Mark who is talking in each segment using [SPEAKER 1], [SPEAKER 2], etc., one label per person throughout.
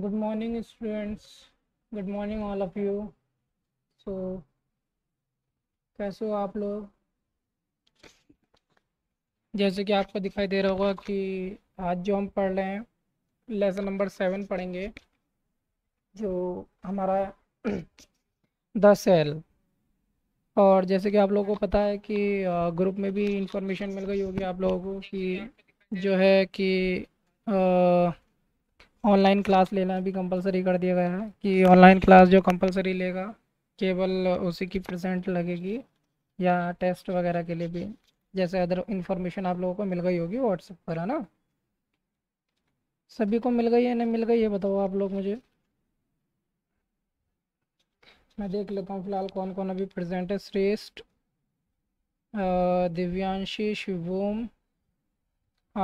[SPEAKER 1] good morning students good morning all of you so कैसे हो आप लोग जैसे कि आपको दिखाई दे रहा होगा कि आज जो हम पढ़ रहे हैं लेसन नंबर सेवन पढ़ेंगे जो हमारा द सेल और जैसे कि आप लोगों को पता है कि ग्रुप में भी इंफॉर्मेशन मिल गई होगी आप लोगों को कि जो है कि आ, ऑनलाइन क्लास लेना भी कंपलसरी कर दिया गया है कि ऑनलाइन क्लास जो कंपलसरी लेगा केवल उसी की प्रेजेंट लगेगी या टेस्ट वगैरह के लिए भी जैसे अदर इन्फॉर्मेशन आप लोगों को मिल गई होगी व्हाट्सएप पर है ना सभी को मिल गई है नहीं मिल गई है बताओ आप लोग मुझे मैं देख लेता हूँ फिलहाल कौन कौन अभी प्रेजेंट है श्रेष्ठ दिव्यांशी शिवम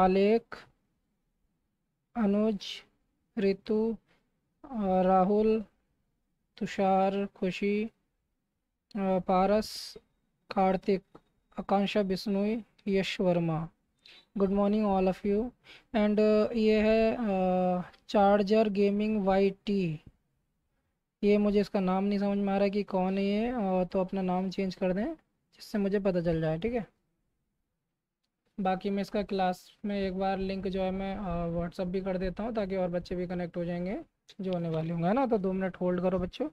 [SPEAKER 1] आलेख अनुज Ritu Rahul Tushar Khushi Paras Kartik Akanksha Bishnoi Yash Verma good morning all of you and ये है चार्जर गेमिंग वाई टी ये मुझे इसका नाम नहीं समझ में आ रहा कि कौन है ये तो अपना नाम चेंज कर दें जिससे मुझे पता चल जाए ठीक है बाकी मैं इसका क्लास में एक बार लिंक जो है मैं व्हाट्सअप भी कर देता हूँ ताकि और बच्चे भी कनेक्ट हो जाएंगे जो होने वाले होंगे है ना तो दो मिनट होल्ड करो बच्चों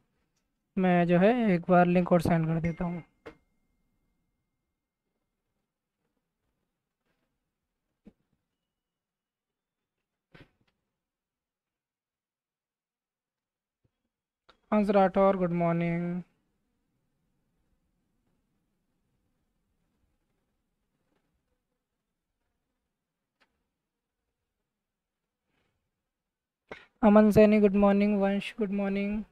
[SPEAKER 1] मैं जो है एक बार लिंक और सेंड कर देता हूँ हंस और good morning Aman Saini good morning Vansh good morning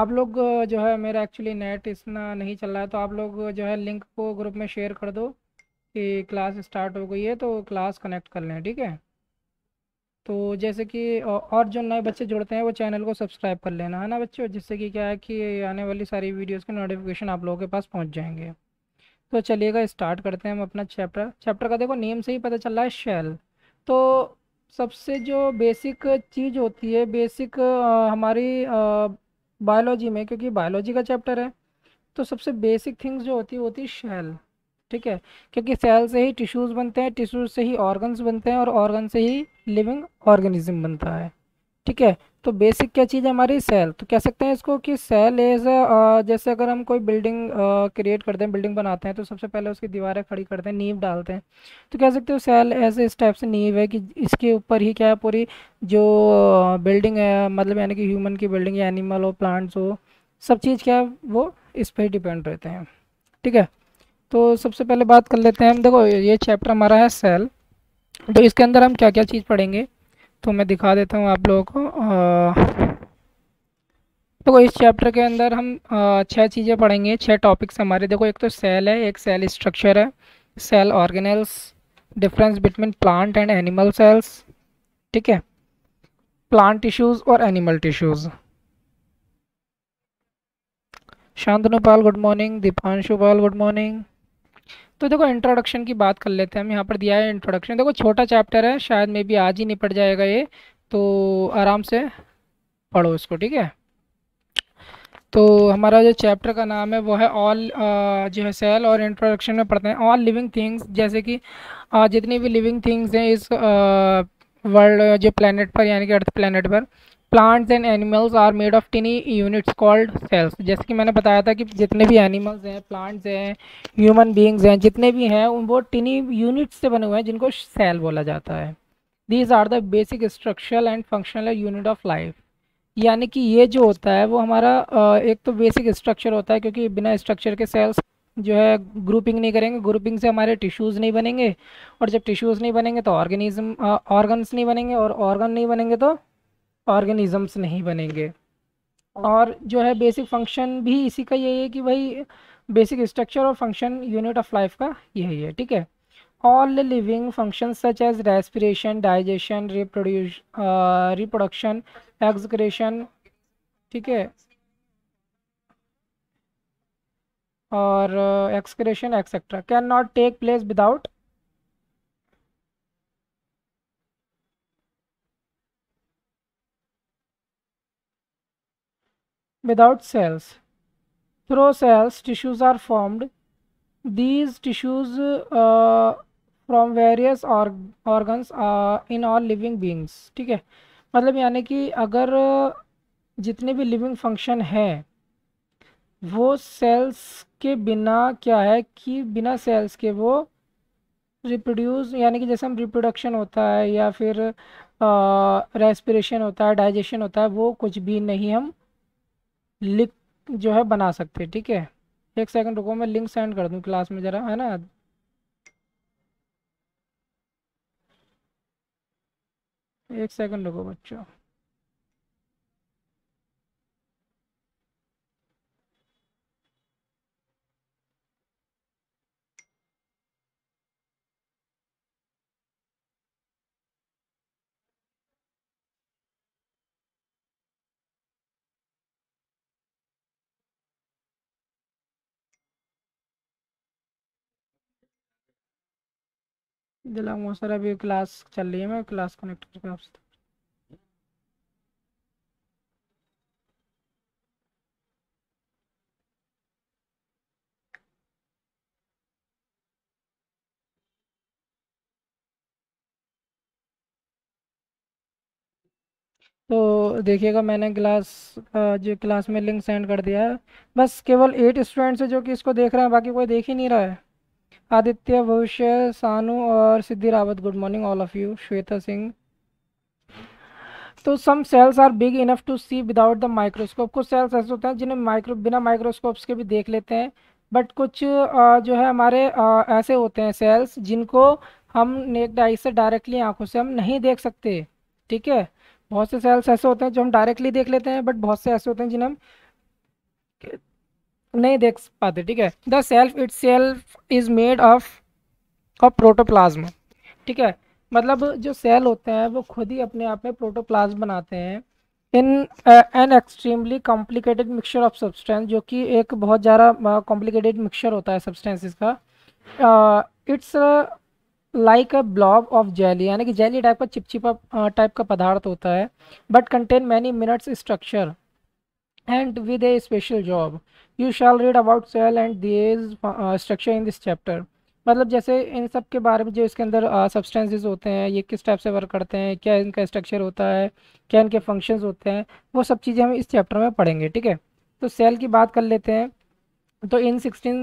[SPEAKER 1] आप लोग जो है मेरा एक्चुअली नेट इतना नहीं चल रहा है तो आप लोग जो है लिंक को ग्रुप में शेयर कर दो कि क्लास स्टार्ट हो गई है तो क्लास कनेक्ट कर लें ठीक है तो जैसे कि और जो नए बच्चे जुड़ते हैं वो चैनल को सब्सक्राइब कर लेना है ना बच्चों जिससे कि क्या है कि आने वाली सारी वीडियोज़ के नोटिफिकेशन आप लोगों के पास पहुँच जाएंगे तो चलिएगा स्टार्ट करते हैं हम अपना चैप्टर चैप्टर का देखो नेम से ही पता चल रहा है शेल तो सबसे जो बेसिक चीज़ होती है बेसिक आ, हमारी बायोलॉजी में क्योंकि बायोलॉजी का चैप्टर है तो सबसे बेसिक थिंग्स जो होती है होती है शेल ठीक है क्योंकि सेल से ही टिश्यूज़ बनते हैं टिश्यूज़ से ही ऑर्गन्स बनते हैं और ऑर्गन से ही लिविंग ऑर्गेनिज्म बनता है ठीक है तो बेसिक क्या चीज़ है हमारी सेल तो कह सकते हैं इसको कि सेल इज़ जैसे अगर हम कोई बिल्डिंग क्रिएट करते हैं बिल्डिंग बनाते हैं तो सबसे पहले उसकी दीवारें खड़ी करते हैं नींव डालते हैं तो कह सकते हो सेल एज इस टाइप से नींव है कि इसके ऊपर ही क्या है पूरी जो बिल्डिंग है मतलब यानी कि ह्यूमन की बिल्डिंग या एनिमल हो प्लांट्स हो सब चीज़ क्या है वो इस पर डिपेंड रहते हैं ठीक है तो सबसे पहले बात कर लेते हैं हम देखो ये चैप्टर हमारा है सेल तो इसके अंदर हम क्या क्या चीज़ पढ़ेंगे तो मैं दिखा देता हूँ आप लोगों को देखो तो इस चैप्टर के अंदर हम छः चीज़ें पढ़ेंगे छः टॉपिक्स हमारे देखो एक तो सेल है एक सेल स्ट्रक्चर है cell organelles difference between plant and animal cells ठीक है प्लांट टिश्यूज़ और animal tissues Shantanu Pal good morning Deepanshu Pal good morning तो देखो इंट्रोडक्शन की बात कर लेते हैं हम यहाँ पर दिया है इंट्रोडक्शन देखो छोटा चैप्टर है शायद मे भी आज ही निपट जाएगा ये तो आराम से पढ़ो इसको ठीक है तो हमारा जो चैप्टर का नाम है वो है ऑल जो है सेल और इंट्रोडक्शन में पढ़ते हैं ऑल लिविंग थिंग्स जैसे कि जितनी भी लिविंग थिंग्स हैं इस वर्ल्ड जो प्लानट पर यानी कि अर्थ प्लानट पर plants and animals are made of tiny units called cells जैसे कि मैंने बताया था कि जितने भी एनिमल्स हैं प्लांट्स हैं ह्यूमन बींग्स हैं जितने भी हैं उन वो टिनी यूनिट्स से बने हुए हैं जिनको सेल बोला जाता है these are the basic structural and functional unit of life यानी कि ये जो होता है वो हमारा एक तो बेसिक स्ट्रक्चर होता है क्योंकि बिना स्ट्रक्चर के सेल्स जो है ग्रुपिंग नहीं करेंगे ग्रुपिंग से हमारे टिश्यूज़ नहीं बनेंगे और जब टिश्यूज़ नहीं बनेंगे तो ऑर्गेनिज्म ऑर्गन्स नहीं बनेंगे और ऑर्गन नहीं बनेंगे तो ऑर्गेनिज़म्स नहीं बनेंगे और जो है बेसिक फंक्शन भी इसी का यही है कि भाई बेसिक स्ट्रक्चर और फंक्शन यूनिट ऑफ लाइफ का यही है ठीक है all living function such as respiration digestion reproduce reproduction excretion ठीक है और excretion etcetera can not take place without without cells. Through cells, tissues are formed. These tissues uh, or various organs in all living beings ठीक है मतलब यानी कि अगर uh, जितने भी लिविंग फंक्शन हैं वो सेल्स के बिना क्या है कि बिना सेल्स के वो रिप्रोड्यूस यानी कि जैसे हम रिप्रोडक्शन होता है या फिर रेस्पिरेशन uh, होता है डाइजेशन होता है वो कुछ भी नहीं हम लिख जो है बना सकते हैं ठीक है एक सेकंड रुको मैं लिंक सेंड कर दूँ क्लास में ज़रा है ना एक सेकंड रुको बच्चों दिलाऊंगा सर अभी क्लास चल रही है मैं क्लास कनेक्ट करके आपसे तो देखिएगा मैंने क्लास जो क्लास में लिंक सेंड कर दिया है बस केवल एट स्टूडेंट्स है जो कि इसको देख रहे हैं बाकी कोई देख ही नहीं रहा है आदित्य भविष्य सानू और Siddhi Rawat good morning all of you Shweta Singh तो some cells are big enough to see without the microscope कुछ सेल्स ऐसे होते हैं जिन्हें माइक्रो बिना माइक्रोस्कोप्स के भी देख लेते हैं बट कुछ जो है हमारे ऐसे होते हैं सेल्स जिनको हम नेक आई से डायरेक्टली आंखों से हम नहीं देख सकते ठीक है बहुत से सेल्स ऐसे होते हैं जो हम डायरेक्टली देख लेते हैं बट बहुत से ऐसे होते हैं जिन्हें हम नहीं देख पाते ठीक है the cell itself is made of of protoplasm ठीक है मतलब जो सेल होते हैं वो खुद ही अपने आप में प्रोटोप्लाज्म बनाते हैं in an extremely complicated mixture of substance जो कि एक बहुत ज़्यादा कॉम्प्लिकेटेड uh, मिक्सचर होता है सब्सटेंसेस का it's like a blob of jelly यानी कि जेली टाइप का चिपचिपा टाइप uh, का पदार्थ होता है but contain many minutes structure and with a special job you shall read about cell and these uh, structure in this chapter मतलब जैसे इन सब के बारे में जो इसके अंदर सब्सटेंसेस uh, होते हैं ये किस टाइप से वर्क करते हैं क्या इनका स्ट्रक्चर होता है क्या इनके फंक्शंस होते हैं वो सब चीज़ें हम इस चैप्टर में पढ़ेंगे ठीक है तो सेल की बात कर लेते हैं तो इन सिक्सटीन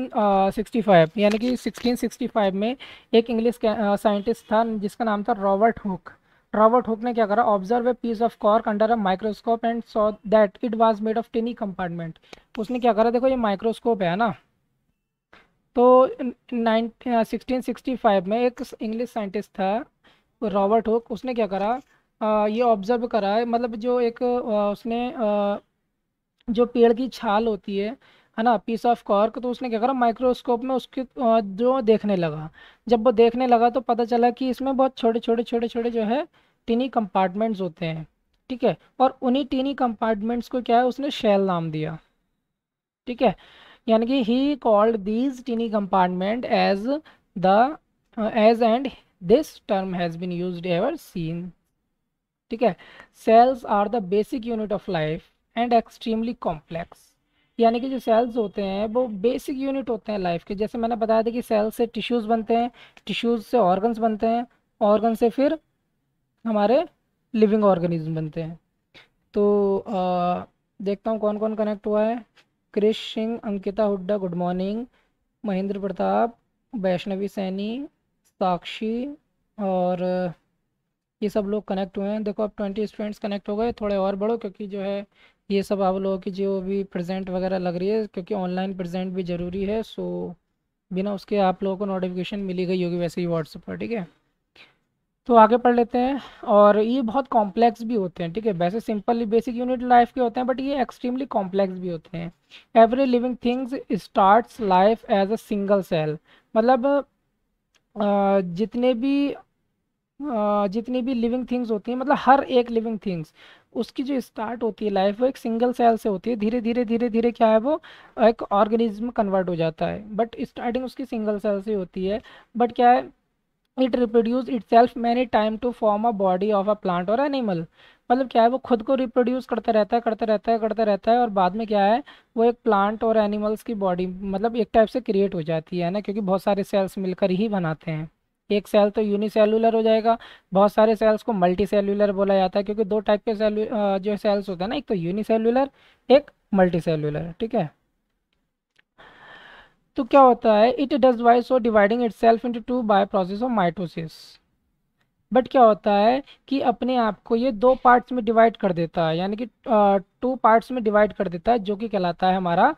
[SPEAKER 1] सिक्सटी फाइव यानी कि सिक्सटीन सिक्सटी फाइव में एक इंग्लिश साइंटिस्ट uh, था जिसका नाम था रॉबर्ट हुक रॉबर्ट हुक ने क्या करा observe a piece of cork under a microscope and saw that it was made of tiny compartment उसने क्या करा देखो ये माइक्रोस्कोप है ना तो सिक्सटीन सिक्सटी फाइव में एक इंग्लिश साइंटिस्ट था रॉबर्ट हुक उसने क्या करा आ, ये ऑब्जर्व करा है मतलब जो एक आ, उसने आ, जो पेड़ की छाल होती है है ना पीस ऑफ कॉर्क तो उसने क्या करा माइक्रोस्कोप में उसके जो देखने लगा जब वो देखने लगा तो पता चला कि इसमें बहुत छोटे छोटे छोटे छोटे जो है टीनी कंपार्टमेंट्स होते हैं ठीक है और उन्हीं टीनी कंपार्टमेंट्स को क्या है उसने शेल नाम दिया ठीक है यानी कि he called these tiny compartment as the as and this term has been use ever since ठीक है cells are the basic unit of life and extremely complex यानी कि जो सेल्स होते हैं वो बेसिक यूनिट होते हैं लाइफ के जैसे मैंने बताया था कि सेल से टिश्यूज़ बनते हैं टिश्यूज़ से ऑर्गन्स बनते हैं ऑर्गन से फिर हमारे लिविंग ऑर्गेनिज्म बनते हैं तो आ, देखता हूँ कौन कौन कनेक्ट हुआ है क्रिश सिंह अंकिता हुड्डा गुड मॉर्निंग महेंद्र प्रताप वैष्णवी सैनी साक्षी और ये सब लोग कनेक्ट हुए हैं देखो अब ट्वेंटी स्टूडेंट्स कनेक्ट हो गए थोड़े और बढ़ो क्योंकि जो है ये सब आप लोगों की जो भी प्रेजेंट वगैरह लग रही है क्योंकि ऑनलाइन प्रेजेंट भी ज़रूरी है सो बिना उसके आप लोगों को नोटिफिकेशन मिली गई होगी वैसे ही व्हाट्सएप पर ठीक है तो आगे पढ़ लेते हैं और ये बहुत कॉम्प्लेक्स भी होते हैं ठीक है वैसे सिंपल बेसिक यूनिट लाइफ के होते हैं बट ये एक्सट्रीमली कॉम्प्लेक्स भी होते हैं every living things starts life as a single cell मतलब जितने भी जितनी भी लिविंग थिंग्स होती हैं मतलब हर एक लिविंग थिंग्स उसकी जो स्टार्ट होती है लाइफ वो एक सिंगल सेल से होती है धीरे धीरे धीरे धीरे क्या है वो एक ऑर्गेनिज्म कन्वर्ट हो जाता है बट स्टार्टिंग उसकी सिंगल सेल से होती है बट क्या है it reproduce itself many time to form a body of a plant और एनिमल मतलब क्या है वो खुद को रिप्रोड्यूस करता रहता है करता रहता है करता रहता है और बाद में क्या है वो एक प्लांट और एनिमल्स की बॉडी मतलब एक टाइप से क्रिएट हो जाती है ना क्योंकि बहुत सारे सेल्स मिलकर ही बनाते हैं एक सेल तो यूनिसेलुलर हो जाएगा बहुत सारे सेल्स को मल्टी सेल्यूलर बोला जाता है क्योंकि दो टाइप के सेल जो सेल्स होते हैं ना एक तो यूनिसेलुलर एक मल्टी सेल्यूलर ठीक है तो क्या होता है it does why so dividing itself into two by process of mitosis but क्या होता है कि अपने आप को ये दो पार्ट्स में डिवाइड कर देता है यानी कि टू पार्ट्स में डिवाइड कर देता है जो कि कहलाता है हमारा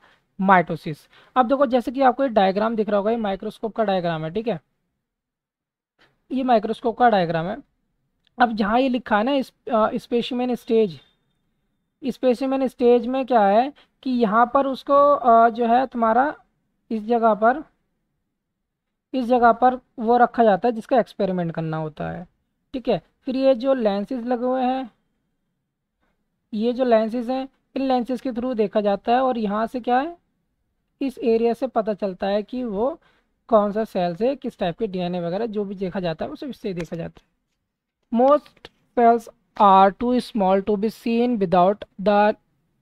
[SPEAKER 1] माइटोसिस अब देखो जैसे कि आपको ये डायग्राम दिख रहा होगा ये माइक्रोस्कोप का डायग्राम है ठीक है ये माइक्रोस्कोप का डायग्राम है अब जहाँ ये लिखा है ना स्पेसीमेन स्टेज स्पेसीमेन स्टेज में क्या है कि यहाँ पर उसको जो है तुम्हारा इस जगह पर इस जगह पर वो रखा जाता है जिसका एक्सपेरिमेंट करना होता है ठीक है फिर ये जो लेंसेज लगे हुए हैं ये जो लेंसेज हैं इन लेंसेज के थ्रू देखा जाता है और यहाँ से क्या है इस एरिया से पता चलता है कि वो कौन सा सेल से किस टाइप के डीएनए वगैरह जो भी देखा जाता है वो सब इससे देखा जाता है most cells are too small to be seen without the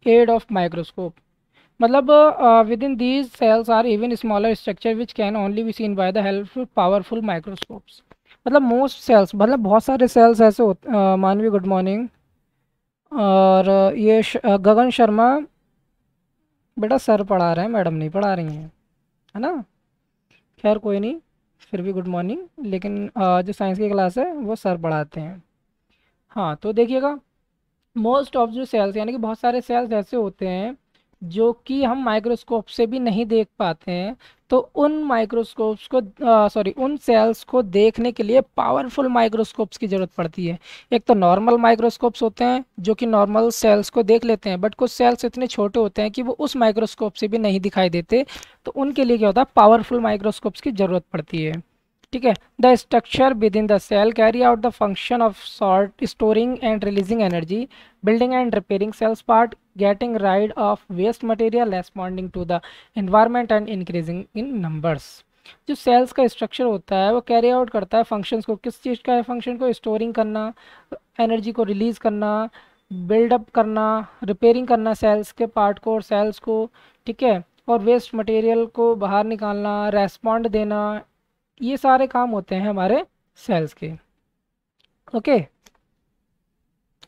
[SPEAKER 1] aid of microscope मतलब within these cells are even smaller structure which can only be seen by the help powerful microscopes मतलब most cells मतलब बहुत सारे sales ऐसे होते मानवी good morning और ये श, गगन शर्मा बेटा सर पढ़ा रहे हैं मैडम नहीं पढ़ा रही हैं है ना खैर कोई नहीं फिर भी गुड मॉर्निंग लेकिन जो साइंस की क्लास है वो सर पढ़ाते हैं हाँ तो देखिएगा मोस्ट ऑफ जो सेल्स यानी कि बहुत सारे सेल्स ऐसे होते हैं जो कि हम माइक्रोस्कोप से भी नहीं देख पाते हैं तो उन माइक्रोस्कोप्स को सॉरी उन सेल्स को देखने के लिए पावरफुल माइक्रोस्कोप्स की ज़रूरत पड़ती है एक तो नॉर्मल माइक्रोस्कोप्स होते हैं जो कि नॉर्मल सेल्स को देख लेते हैं बट कुछ सेल्स इतने छोटे होते हैं कि वो उस माइक्रोस्कोप से भी नहीं दिखाई देते तो उनके लिए क्या होता है पावरफुल माइक्रोस्कोप्स की ज़रूरत पड़ती है ठीक है the structure within the cell carry out the function of sort storing and releasing energy building and repairing cells part getting rid of waste material responding to the environment and increasing in numbers जो cells का structure होता है वो carry out करता है functions को किस चीज़ का है फंक्शन को स्टोरिंग करना एनर्जी को रिलीज़ करना बिल्डअप करना रिपेयरिंग करना सेल्स के पार्ट को और सेल्स को ठीक है और वेस्ट मटेरियल को बाहर निकालना रेस्पॉन्ड देना ये सारे काम होते हैं हमारे सेल्स के ओके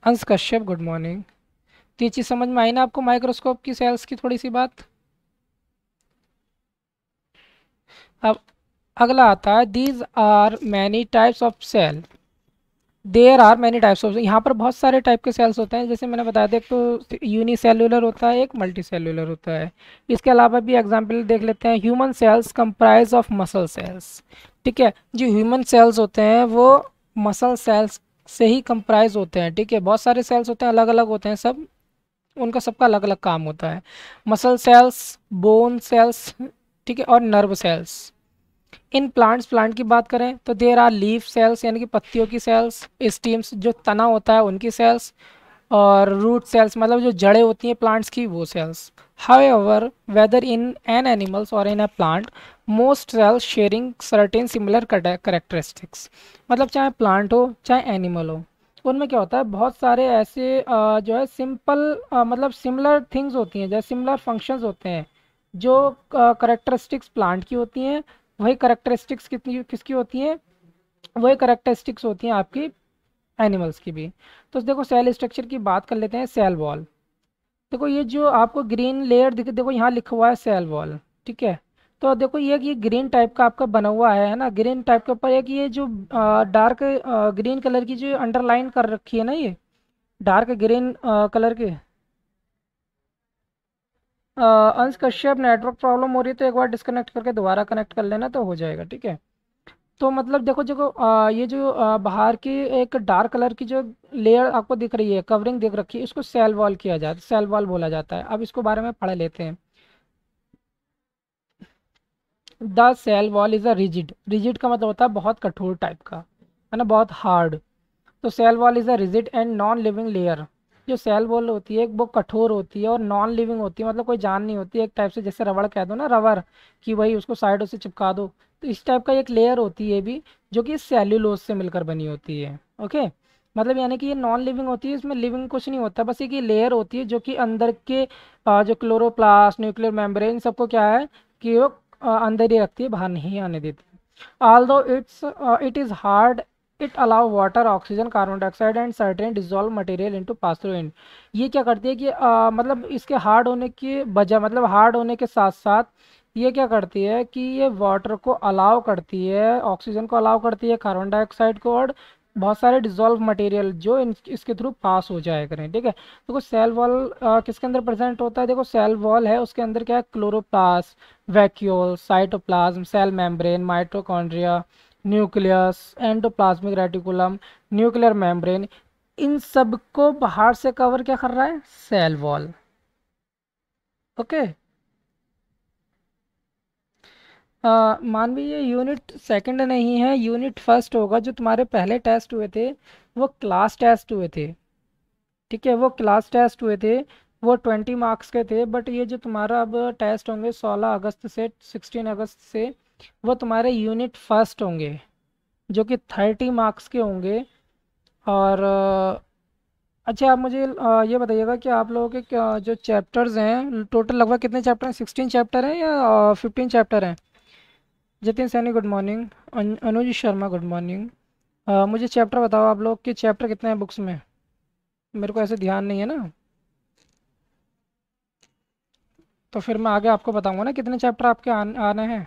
[SPEAKER 1] अंश कश्यप गुड मॉर्निंग तो ये चीज़ समझ में आई ना आपको माइक्रोस्कोप की सेल्स की थोड़ी सी बात अब अगला आता है these are many types of cell there are many types of यहाँ पर बहुत सारे टाइप के सेल्स होते हैं जैसे मैंने बताया था एक तो यूनिसेलुलर होता है एक मल्टी सेलुलर होता है इसके अलावा भी एग्जाम्पल देख लेते हैं human cells comprise of muscle cells ठीक है जो ह्यूमन सेल्स होते हैं वो मसल सेल्स से ही कंप्राइज होते हैं ठीक है बहुत सारे सेल्स होते हैं अलग अलग होते हैं सब उनका सबका अलग अलग काम होता है मसल सेल्स बोन सेल्स ठीक है और nerve cells in plants plant की बात करें तो देर आर लीफ सेल्स यानी कि पत्तियों की सेल्स स्टीम्स जो तना होता है उनकी सेल्स और रूट सेल्स मतलब जो जड़ें होती हैं प्लांट्स की वो cells over whether in an animals और in a plant most cells sharing certain similar characteristics मतलब चाहे प्लांट हो चाहे एनिमल हो उनमें क्या होता है बहुत सारे ऐसे जो है सिंपल मतलब सिमिलर थिंग्स होती हैं जैसे सिमिलर फंक्शंस होते हैं जो करेक्टरिस्टिक्स प्लांट की होती हैं वही करेक्टरिस्टिक्स कितनी किसकी होती हैं वही करेक्टरिस्टिक्स होती हैं आपकी एनिमल्स की भी तो देखो सेल स्ट्रक्चर की बात कर लेते हैं सेल वॉल देखो ये जो आपको ग्रीन लेयर दिख देखो यहाँ लिखा हुआ है सेल वॉल ठीक है तो देखो ये ये ग्रीन टाइप का आपका बना हुआ है ना ग्रीन टाइप के ऊपर एक ये जो आ, डार्क आ, ग्रीन कलर की जो अंडरलाइन कर रखी है ना ये डार्क ग्रीन आ, कलर के अंश कश्यप नेटवर्क प्रॉब्लम हो रही है तो एक बार डिस्कनेक्ट करके दोबारा कनेक्ट कर लेना तो हो जाएगा ठीक है तो मतलब देखो देखो ये जो बाहर की एक डार्क कलर की जो लेयर आपको दिख रही है कवरिंग दिख रखी है इसको सेल वॉल किया जाता है सेल वॉल बोला जाता है अब इसको बारे में पढ़ लेते हैं the cell wall is a rigid rigid का मतलब होता है बहुत कठोर टाइप का है ना बहुत हार्ड तो cell wall is a rigid and non living layer जो सेल वॉल होती है वो कठोर होती है और नॉन लिविंग होती है मतलब कोई जान नहीं होती एक टाइप से जैसे रबड़ कह दो ना रबर कि वही उसको साइडों से चिपका दो तो इस टाइप का एक लेयर होती है भी जो कि सेल्यूलोज से मिलकर बनी होती है ओके मतलब यानी कि ये नॉन लिविंग होती है इसमें लिविंग कुछ नहीं होता बस एक ये लेयर होती है जो कि अंदर के जो क्लोरोप्लास्ट न्यूक्लियर मेम्ब्रेन सबको क्या है कि वो अंदर ही रखती है बाहर नहीं आने देती although it's it is hard it allow water oxygen carbon dioxide and certain dissolve material to pass through and ये क्या करती है कि आ, मतलब इसके हार्ड होने के बजाय मतलब हार्ड होने के साथ साथ ये क्या करती है कि ये वाटर को अलाउ करती है ऑक्सीजन को अलाउ करती है कार्बन डाइऑक्साइड को और बहुत सारे डिजोल्व मटेरियल जो इन इसके थ्रू पास हो जाए करें ठीक है देखो सेल वॉल किसके अंदर प्रेजेंट होता है देखो सेल वॉल है उसके अंदर क्या है chloroplast vacuole cytoplasm cell membrane mitochondria nucleus endoplasmic reticulum nuclear membrane इन सब को बाहर से कवर क्या कर रहा है सेल वॉल ओके मान भी ये यूनिट सेकंड नहीं है यूनिट फर्स्ट होगा जो तुम्हारे पहले टेस्ट हुए थे वो क्लास टेस्ट हुए थे ठीक है वो क्लास टेस्ट हुए थे वो ट्वेंटी मार्क्स के थे बट ये जो तुम्हारा अब टेस्ट होंगे सोलह अगस्त से सिक्सटीन अगस्त से वो तुम्हारे यूनिट फर्स्ट होंगे जो कि थर्टी मार्क्स के होंगे और अच्छा आप मुझे ये बताइएगा कि आप लोगों के जो चैप्टर्स हैं टोटल लगभग कितने चैप्टर हैं सिक्सटीन चैप्टर हैं या फिफ्टीन चैप्टर हैं Jitin Saini good morning Anuj Sharma good morning मुझे चैप्टर बताओ आप लोग के चैप्टर कितने हैं बुक्स में मेरे को ऐसे ध्यान नहीं है ना तो फिर मैं आगे आपको बताऊंगा ना कितने चैप्टर आपके आने हैं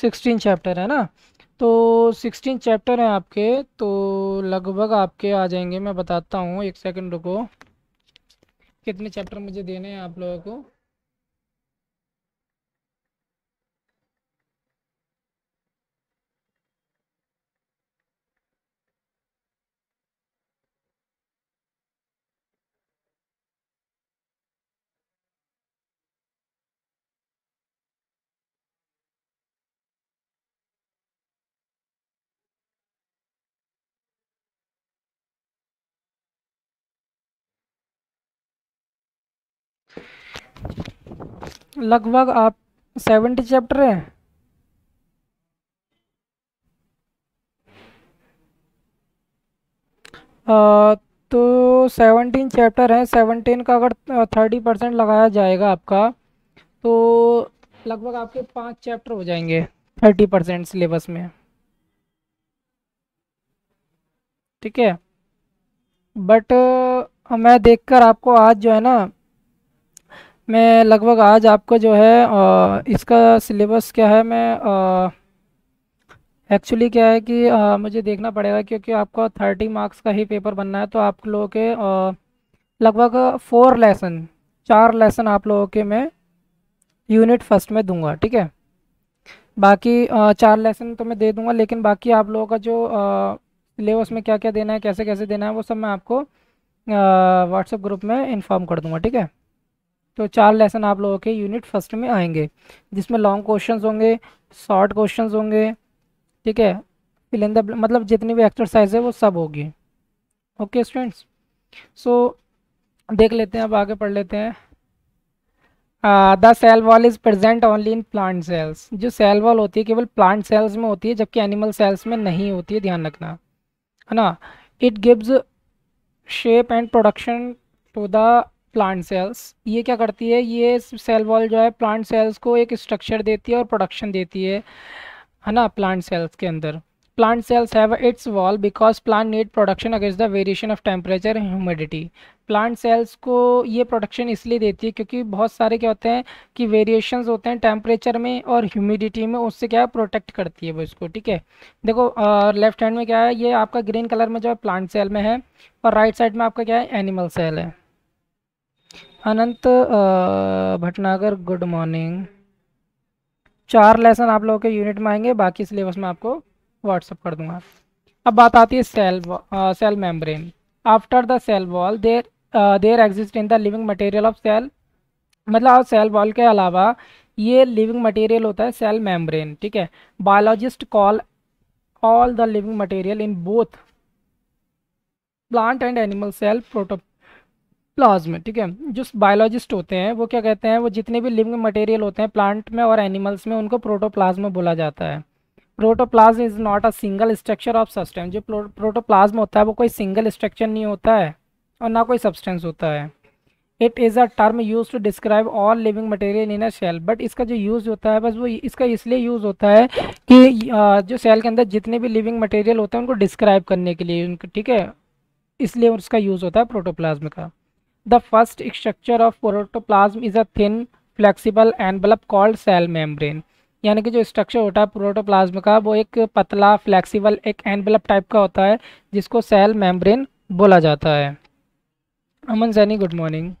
[SPEAKER 1] सिक्सटीन चैप्टर है ना तो सिक्सटीन चैप्टर हैं आपके तो लगभग आपके आ जाएंगे मैं बताता हूँ एक सेकंड रुको कितने चैप्टर मुझे देने हैं आप लोगों को लगभग आप सेवेंटी चैप्टर हैं तो सेवनटीन चैप्टर हैं सेवनटीन का अगर थर्टी परसेंट लगाया जाएगा आपका तो लगभग आपके पांच चैप्टर हो जाएंगे थर्टी परसेंट सिलेबस में ठीक है बट मैं देखकर आपको आज जो है ना मैं लगभग आज आपको जो है आ, इसका सिलेबस क्या है मैं एक्चुअली क्या है कि आ, मुझे देखना पड़ेगा क्योंकि आपको थर्टी मार्क्स का ही पेपर बनना है तो आप लोगों के लगभग फोर लेसन चार लेसन आप लोगों के मैं यूनिट फर्स्ट में दूंगा ठीक है बाकी आ, चार लेसन तो मैं दे दूंगा लेकिन बाकी आप लोगों का जो सिलेबस में क्या क्या देना है कैसे कैसे देना है वो सब मैं आपको व्हाट्सएप ग्रुप में इन्फॉर्म कर दूँगा ठीक है तो चार लेसन आप लोगों के यूनिट फर्स्ट में आएंगे जिसमें लॉन्ग क्वेश्चंस होंगे शॉर्ट क्वेश्चंस होंगे ठीक है फिल इन द मतलब जितनी भी एक्सरसाइज है वो सब होगी ओके स्टूडेंट्स सो देख लेते हैं अब आगे पढ़ लेते हैं the cell wall is present only in plant cells जो सेल वॉल होती है केवल प्लांट सेल्स में होती है जबकि एनिमल सेल्स में नहीं होती है ध्यान रखना है ना it gives shape and production to the plant cells ये क्या करती है ये सेल वॉल जो है प्लांट सेल्स को एक स्ट्रक्चर देती है और प्रोडक्शन देती है है ना प्लांट सेल्स के अंदर plant cells have its wall because plant need production against the variation of temperature and humidity plant cells को ये प्रोडक्शन इसलिए देती है क्योंकि बहुत सारे क्या होते हैं कि वेरिएशन होते हैं टेम्परेचर में और ह्यूमिडिटी में उससे क्या है प्रोटेक्ट करती है वो इसको ठीक है देखो और लेफ्ट हैंड में क्या है ये आपका ग्रीन कलर में जो है प्लांट सेल में है और राइट right साइड में आपका क्या है एनिमल सेल है अनंत भटनागर गुड मॉर्निंग चार लेसन आप लोगों के यूनिट में आएंगे बाकी सिलेबस में आपको व्हाट्सअप कर दूंगा अब बात आती है cell cell membrane after the cell wall there there exist in the living material of cell मतलब सेल वॉल के अलावा ये लिविंग मटेरियल होता है सेल मेम्ब्रेन ठीक है biologist call all the living material in both plant and animal cell protoplasm ठीक है जो बायोलॉजिस्ट होते हैं वो क्या कहते हैं वो जितने भी लिविंग मटेरियल होते हैं प्लांट में और एनिमल्स में उनको प्रोटोप्लाज्म बोला जाता है protoplasm is not a single structure of substance जो प्रोटोप्लाज्म होता है वो कोई सिंगल स्ट्रक्चर नहीं होता है और ना कोई सब्सटेंस होता है it is a term use to describe all living material in a cell but इसका जो यूज़ होता है बस वो इसका इसलिए यूज़ होता है कि जो सेल के अंदर जितने भी लिविंग मटेरियल होते हैं उनको डिस्क्राइब करने के लिए उनको ठीक है इसलिए उसका यूज़ होता है प्रोटोप्लाज्म का the first structure of protoplasm is a thin flexible envelope called cell membrane यानी कि जो स्ट्रक्चर होता है प्रोटोप्लाज्म का वो एक पतला फ्लेक्सिबल एक एनवलप टाइप का होता है जिसको सेल मेम्ब्रेन बोला जाता है अमन सैनी गुड मॉर्निंग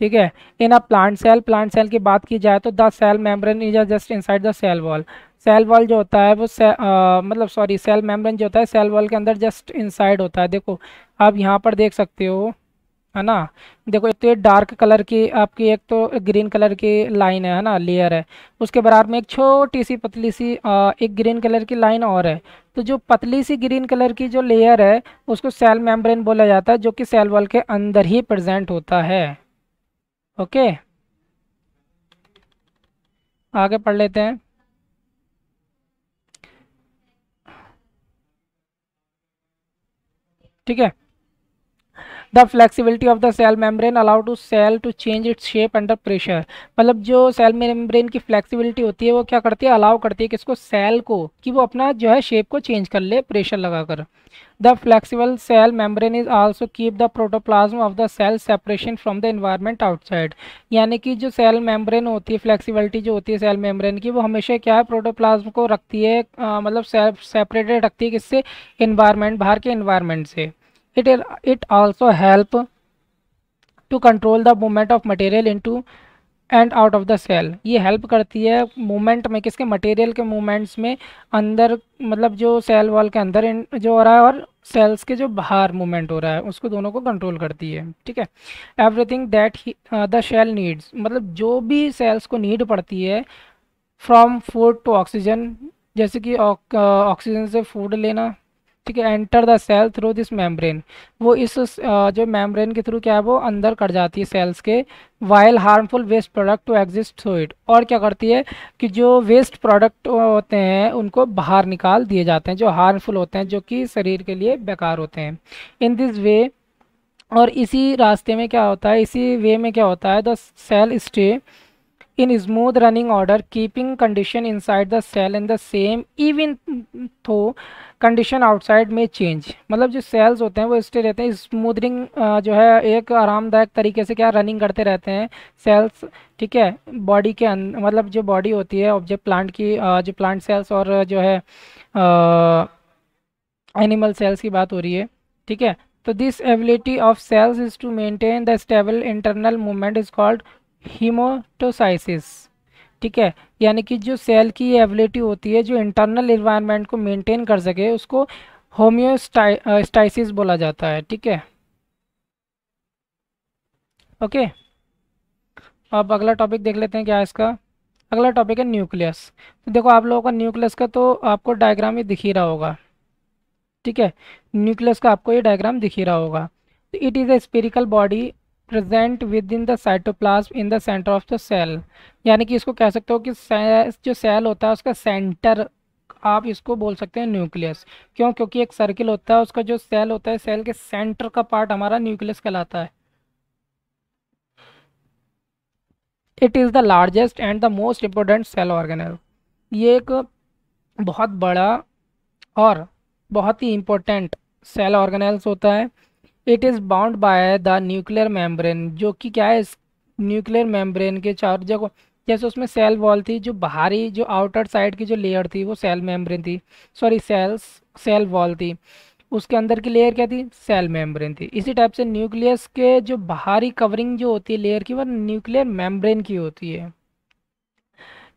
[SPEAKER 1] ठीक है in a plant cell plant cell की बात की जाए तो the cell membrane is just inside the cell wall cell wall जो होता है वो से, आ, मतलब सॉरी सेल मेम्ब्रेन जो होता है सेल वॉल के अंदर जस्ट इनसाइड होता है देखो आप यहाँ पर देख सकते हो है ना देखो एक तो ये डार्क कलर की आपकी एक तो ग्रीन कलर की लाइन है है ना लेयर है उसके बराबर में एक छोटी सी पतली सी आ, एक ग्रीन कलर की लाइन और है तो जो पतली सी ग्रीन कलर की जो लेयर है उसको सेल मेम्ब्रेन बोला जाता है जो कि सेल वॉल के अंदर ही प्रेजेंट होता है ओके आगे पढ़ लेते हैं ठीक है the flexibility of the cell membrane allow to cell to change its shape under pressure मतलब जो सेल मेम्ब्रेन की फ्लैक्सीबिलिटी होती है वो क्या करती है अलाउ करती है किसको सेल को कि वो अपना जो है शेप को चेंज कर ले प्रेशर लगाकर the flexible cell membrane is also keep the protoplasm of the cell separation from the environment outside यानी कि जो सेल मेम्ब्रेन होती है फ्लैक्सीबिलिटी जो होती है सेल मेम्ब्रेन की वो हमेशा क्या है प्रोटोप्लाज्म को रखती है आ, मतलब सेपरेटेड रखती है किससे इन्वायरमेंट बाहर के इन्वायरमेंट से it it also help to control the movement of material into and out of the cell ये हेल्प करती है मूवमेंट में किसके मटेरियल के मूवमेंट्स में अंदर मतलब जो सेल वॉल के अंदर जो हो रहा है और सेल्स के जो बाहर मूवमेंट हो रहा है उसको दोनों को कंट्रोल करती है ठीक है everything that the cell needs मतलब जो भी सेल्स को नीड पड़ती है फ्रॉम फूड टू ऑक्सीजन जैसे कि ऑक्सीजन uh, से फूड लेना ठीक है enter the cell through this membrane वो इस जो मेम्ब्रेन के थ्रू क्या है वो अंदर कर जाती है सेल्स के while harmful waste product to exist through it और क्या करती है कि जो वेस्ट प्रोडक्ट होते हैं उनको बाहर निकाल दिए जाते हैं जो हार्मफुल होते हैं जो कि शरीर के लिए बेकार होते हैं इन दिस वे और इसी रास्ते में क्या होता है इसी वे में क्या होता है the cell stay in smooth running order keeping condition inside the cell in the same even though condition outside may change मतलब जो cells होते हैं वो स्टे रहते हैं स्मूदनिंग जो है एक आरामदायक तरीके से क्या रनिंग करते रहते हैं cells ठीक है बॉडी के अंदर मतलब जो बॉडी होती है ऑब्जेक्ट प्लांट की जो प्लांट सेल्स और जो है एनिमल सेल्स की बात हो रही है ठीक है तो this ability of cells is to maintain the stable internal movement is called homeostasis ठीक है यानी कि जो सेल की ये एबिलिटी होती है जो इंटरनल इन्वायरमेंट को मेंटेन कर सके उसको होम्योस्टाइसिस बोला जाता है ठीक है ओके अब अगला टॉपिक देख लेते हैं क्या इसका अगला टॉपिक है न्यूक्लियस तो देखो आप लोगों का न्यूक्लियस का तो आपको डायग्राम ही दिख ही रहा होगा ठीक है न्यूक्लियस का आपको ये डायग्राम दिख ही रहा होगा it is a spherical body present within the cytoplasm in the centre of the cell यानी कि इसको कह सकते हो कि जो सेल होता है उसका सेंटर आप इसको बोल सकते हैं न्यूक्लियस क्यों क्योंकि एक सर्किल होता है उसका जो सेल होता है सेल के सेंटर का पार्ट हमारा न्यूक्लियस कहलाता है it is the largest and the most important cell organelle ये एक बहुत बड़ा और बहुत ही इम्पोर्टेंट सेल ऑर्गेनल्स होता है it is bound by the nuclear membrane जो कि क्या है इस न्यूक्लियर मेम्ब्रेन के चार जगह जैसे उसमें सेल वॉल थी जो बाहरी जो आउटर साइड की जो लेयर थी वो सेल मेम्ब्रेन थी सॉरी सेल्स सेल वॉल थी उसके अंदर की लेयर क्या थी सेल मेम्ब्रेन थी इसी टाइप से न्यूक्लियस के जो बाहरी कवरिंग जो होती है लेयर की वो न्यूक्लियर मेम्ब्रेन की होती है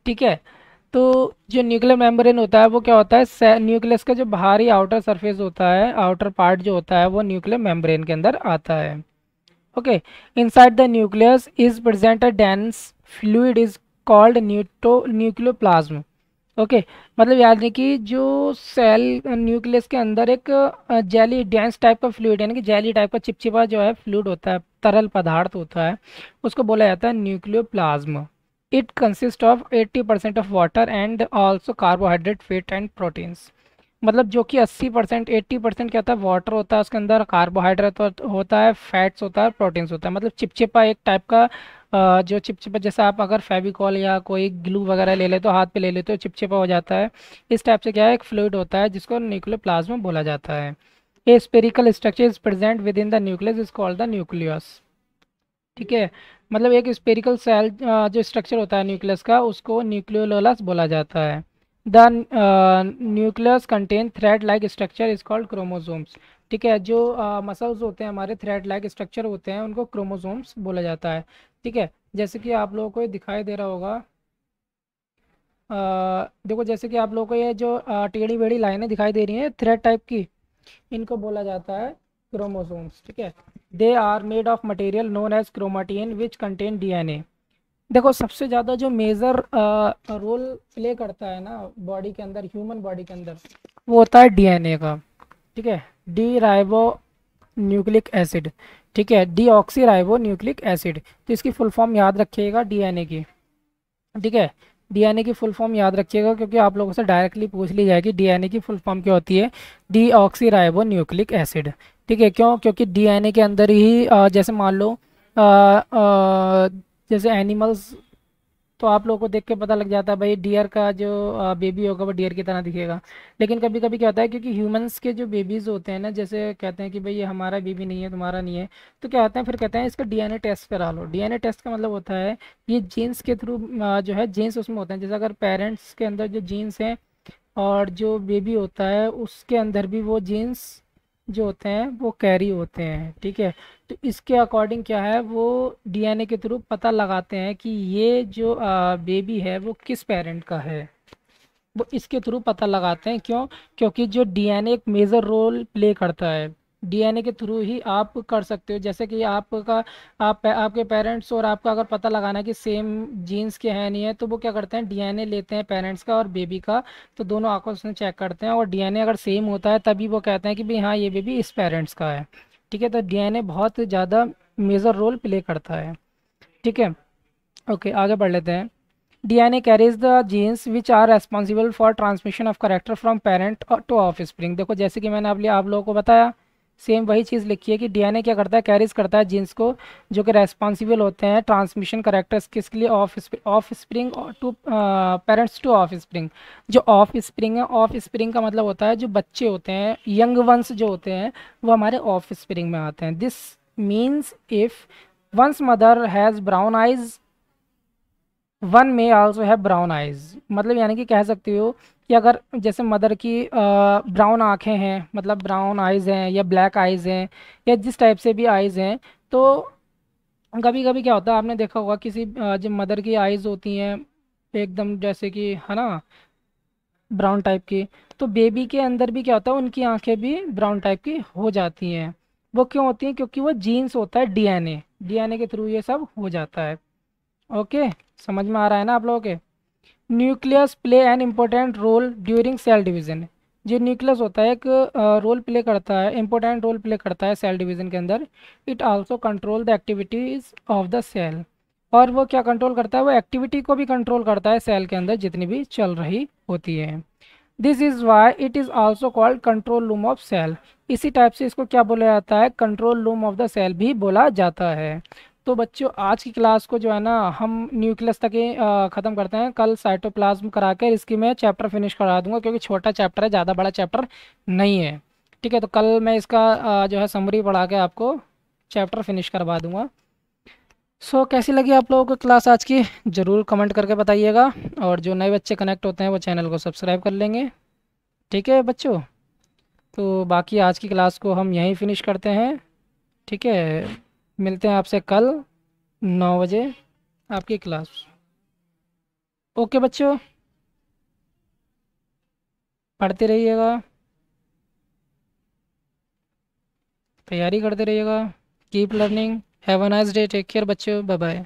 [SPEAKER 1] ठीक है तो जो न्यूक्लियर मेम्ब्रेन होता है वो क्या होता है न्यूक्लियस का जो बाहरी आउटर सरफेस होता है आउटर पार्ट जो होता है वो न्यूक्लियर मेम्ब्रेन के अंदर आता है okay inside the nucleus is present a dense fluid is called न्यूटो न्यूक्लियोप्लाज्म ओके मतलब याद नहीं कि जो सेल न्यूक्लियस के अंदर एक जेली डेंस टाइप का फ्लूड यानी कि जेली टाइप का चिपचिपा जो है फ्लूड होता है तरल पदार्थ होता है उसको बोला जाता है plasma it consists of 80% of water and also carbohydrate fat and proteins मतलब जो कि 80 परसेंट एट्टी परसेंट क्या होता है वाटर होता है उसके अंदर कार्बोहाइड्रेट होता है फैट्स होता है प्रोटीन्स होता है मतलब चिपचिपा एक टाइप का जो चिपचिपा जैसे आप अगर फेविकॉल या कोई ग्लू वगैरह ले ले तो हाथ पे ले लेते हो चिपचिपा हो जाता है इस टाइप से क्या है एक फ्लूड होता है जिसको प्लाज्मा बोला जाता है a spherical structure is present within the nucleus is called the nucleus ठीक है मतलब एक स्पेरिकल सेल जो स्ट्रक्चर होता है न्यूक्लियस का उसको न्यूक्लियोलोलस बोला जाता है the nucleus contain thread like structure is called chromosomes ठीक है जो मसल्स होते हैं हमारे थ्रेड लाइक स्ट्रक्चर होते हैं उनको क्रोमोजोम्स बोला जाता है ठीक है जैसे कि आप लोगों को दिखाई दे रहा होगा देखो जैसे कि आप लोगों को ये जो टेढ़ी बेढ़ी लाइनें दिखाई दे रही हैं थ्रेड टाइप की इनको बोला जाता है क्रोमोसोम्स ठीक है they are made of material known as chromatin which contain a देखो सबसे ज़्यादा जो मेजर रोल प्ले करता है ना बॉडी के अंदर ह्यूमन बॉडी के अंदर वो होता है डीएनए का ठीक है डी राइबो न्यूक्लिक एसिड ठीक है deoxyribonucleic acid तो इसकी फुल फॉर्म याद रखिएगा डीएनए की ठीक है डीएनए की फुल फॉर्म याद रखिएगा क्योंकि आप लोगों से डायरेक्टली पूछ ली जाएगी ए की फुल फॉर्म क्या होती है deoxyribonucleic acid ठीक है क्यों क्योंकि डीएनए के अंदर ही आ, जैसे मान लो आ, आ, जैसे एनिमल्स तो आप लोगों को देख के पता लग जाता है भाई डियर का जो बेबी होगा वो डियर की तरह दिखेगा लेकिन कभी कभी क्या होता है क्योंकि ह्यूमंस के जो बेबीज़ होते हैं ना जैसे कहते हैं कि भाई ये हमारा बेबी नहीं है तुम्हारा नहीं है तो क्या होता है फिर कहते हैं इसका डीएनए टेस्ट करा लो डीएनए टेस्ट का मतलब होता है ये जीन्स के थ्रू जो है जीन्स उसमें होते हैं जैसे अगर पेरेंट्स के अंदर जो जीन्स हैं और जो बेबी होता है उसके अंदर भी वो जीन्स जो होते हैं वो कैरी होते हैं ठीक है तो इसके अकॉर्डिंग क्या है वो डीएनए के थ्रू पता लगाते हैं कि ये जो आ, बेबी है वो किस पेरेंट का है वो इसके थ्रू पता लगाते हैं क्यों क्योंकि जो डीएनए एक मेजर रोल प्ले करता है डीएनए के थ्रू ही आप कर सकते हो जैसे कि आपका आप आपके पेरेंट्स और आपका अगर पता लगाना है कि सेम जीन्स के हैं नहीं है तो वो क्या करते हैं डीएनए लेते हैं पेरेंट्स का और बेबी का तो दोनों आंखों से चेक करते हैं और डीएनए अगर सेम होता है तभी वो कहते हैं कि भाई हाँ ये बेबी इस पेरेंट्स का है ठीक है तो डी बहुत ज़्यादा मेजर रोल प्ले करता है ठीक है ओके आगे बढ़ लेते हैं D N A carries the genes which are responsible for transmission of character from parent to offspring देखो जैसे कि मैंने आप, आप लोगों को बताया सेम वही चीज़ लिखी है कि डीएनए क्या करता है कैरीज करता है जीन्स को जो कि रेस्पॉन्सिबल होते हैं ट्रांसमिशन करेक्टर्स किसके लिए of offspring to parents to offspring जो ऑफ स्प्रिंग है ऑफ स्प्रिंग का मतलब होता है जो बच्चे होते हैं यंग वंस जो होते हैं वो हमारे ऑफ स्प्रिंग में आते हैं this means if one's mother has brown eyes one may also है ब्राउन आइज़ मतलब यानी कि कह सकते हो कि अगर जैसे मदर की ब्राउन आँखें हैं मतलब ब्राउन आइज़ हैं या ब्लैक आइज़ हैं या जिस टाइप से भी आइज़ हैं तो कभी कभी क्या होता है आपने देखा होगा किसी जब मदर की आइज़ होती हैं एकदम जैसे कि है ना ब्राउन टाइप की तो बेबी के अंदर भी क्या होता है उनकी आंखें भी ब्राउन टाइप की हो जाती हैं वो क्यों होती हैं क्योंकि वो जीन्स होता है डीएनए डीएनए के थ्रू ये सब हो जाता है ओके समझ में आ रहा है ना आप लोगों के nucleus play an important role during cell division जो न्यूक्लियस होता है एक रोल प्ले करता है इम्पोर्टेंट रोल प्ले करता है सेल डिवीज़न के अंदर it also control the activities of the cell और वो क्या कंट्रोल करता है वो एक्टिविटी को भी कंट्रोल करता है सेल के अंदर जितनी भी चल रही होती है this is why it is also called control room of cell इसी टाइप से इसको क्या बोला जाता है control room of the cell भी बोला जाता है तो बच्चों आज की क्लास को जो है ना हम न्यूक्लियस तक ही ख़त्म करते हैं कल साइटोप्लाज्म करा कर इसकी मैं चैप्टर फिनिश करा दूंगा क्योंकि छोटा चैप्टर है ज़्यादा बड़ा चैप्टर नहीं है ठीक है तो कल मैं इसका जो है समरी पढ़ा के आपको चैप्टर फिनिश करवा दूंगा सो so, कैसी लगी आप लोगों को क्लास आज की ज़रूर कमेंट करके बताइएगा और जो नए बच्चे कनेक्ट होते हैं वो चैनल को सब्सक्राइब कर लेंगे ठीक है बच्चों तो बाकी आज की क्लास को हम यहीं फिनिश करते हैं ठीक है मिलते हैं आपसे कल नौ बजे आपकी क्लास ओके बच्चों पढ़ते रहिएगा तैयारी करते रहिएगा keep learning have a nice day take care बच्चों बाय बाय